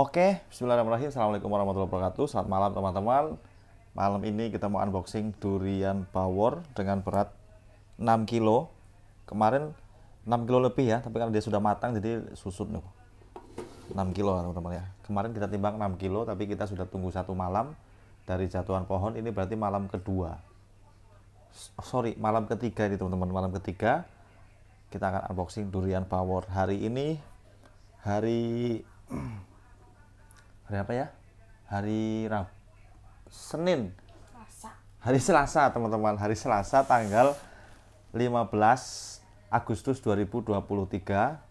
Oke, bismillahirrahmanirrahim. Assalamualaikum warahmatullahi wabarakatuh. Selamat malam teman-teman. Malam ini kita mau unboxing durian power dengan berat 6 kilo. Kemarin 6 kilo lebih ya, tapi karena dia sudah matang jadi susut nih. 6 kilo teman-teman ya. Kemarin kita timbang 6 kilo tapi kita sudah tunggu satu malam dari jatuhan pohon ini berarti malam kedua. Sorry, malam ketiga ini teman-teman. Malam ketiga kita akan unboxing durian power hari ini hari hari apa ya hari Rabu Senin Selasa. hari Selasa teman-teman hari Selasa tanggal 15 Agustus 2023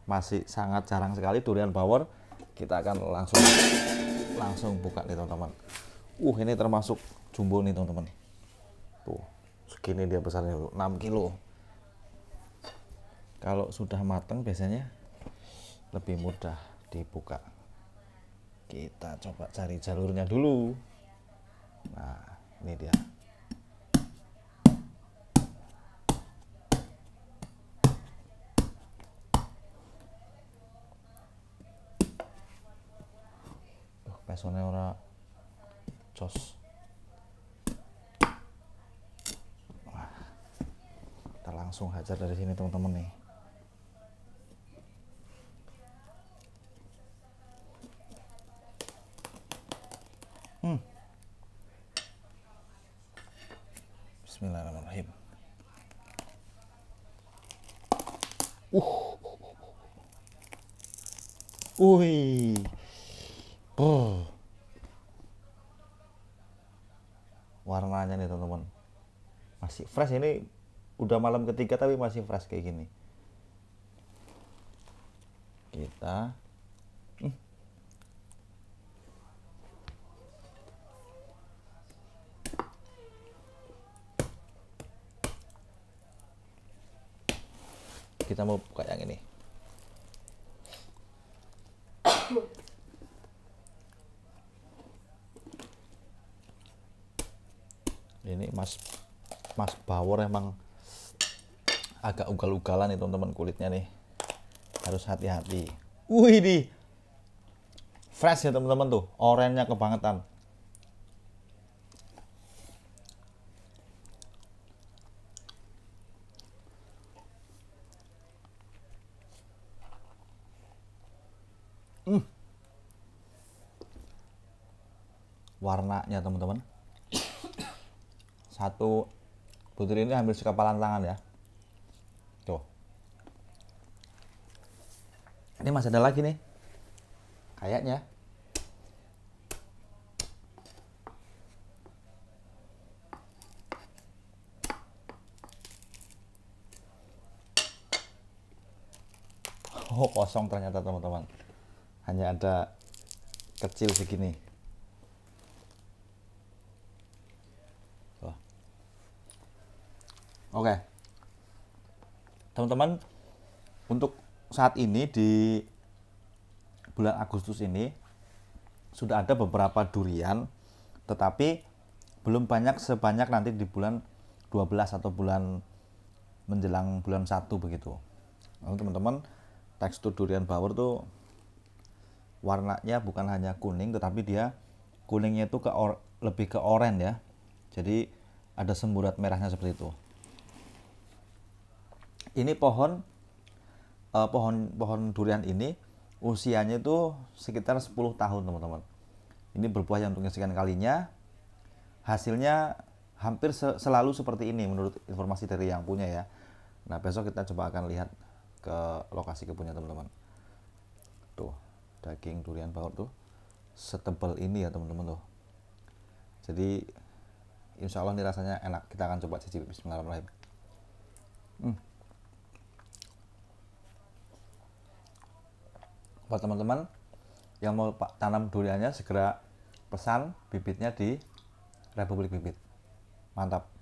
masih sangat jarang sekali durian power. kita akan langsung langsung buka nih teman-teman uh ini termasuk jumbo nih teman-teman tuh segini dia besarnya 6 kilo kalau sudah matang biasanya lebih mudah dibuka kita coba cari jalurnya dulu nah ini dia oh, pesone ora cos kita langsung hajar dari sini teman-teman nih Bismillahirrahmanirrahim. Uh. uh. Ui. Oh. Warnanya nih teman-teman. Masih fresh ini udah malam ketiga tapi masih fresh kayak gini. Kita kita mau buka yang ini ini mas mas bawor emang agak ugal-ugalan nih teman-teman kulitnya nih harus hati-hati wih di fresh ya teman-teman tuh orangnya kebangetan warnanya teman-teman satu butir ini hampir sekepalan tangan ya tuh ini masih ada lagi nih kayaknya oh kosong ternyata teman-teman hanya ada kecil segini oke okay. teman-teman untuk saat ini di bulan Agustus ini sudah ada beberapa durian tetapi belum banyak sebanyak nanti di bulan 12 atau bulan menjelang bulan 1 begitu lalu teman-teman tekstur durian bawor tuh warnanya bukan hanya kuning tetapi dia kuningnya itu ke lebih ke oranye ya jadi ada semburat merahnya seperti itu ini pohon eh, pohon pohon durian ini usianya itu sekitar 10 tahun teman-teman ini berbuah yang untuk sekian kalinya hasilnya hampir se selalu seperti ini menurut informasi dari yang punya ya nah besok kita coba akan lihat ke lokasi kebunnya teman-teman tuh daging durian baut tuh setebal ini ya teman-teman tuh jadi insya Allah ini rasanya enak kita akan coba cicipi bismillahirrahmanirrahim hmm. buat teman-teman yang mau tanam duriannya segera pesan bibitnya di Republik Bibit. Mantap.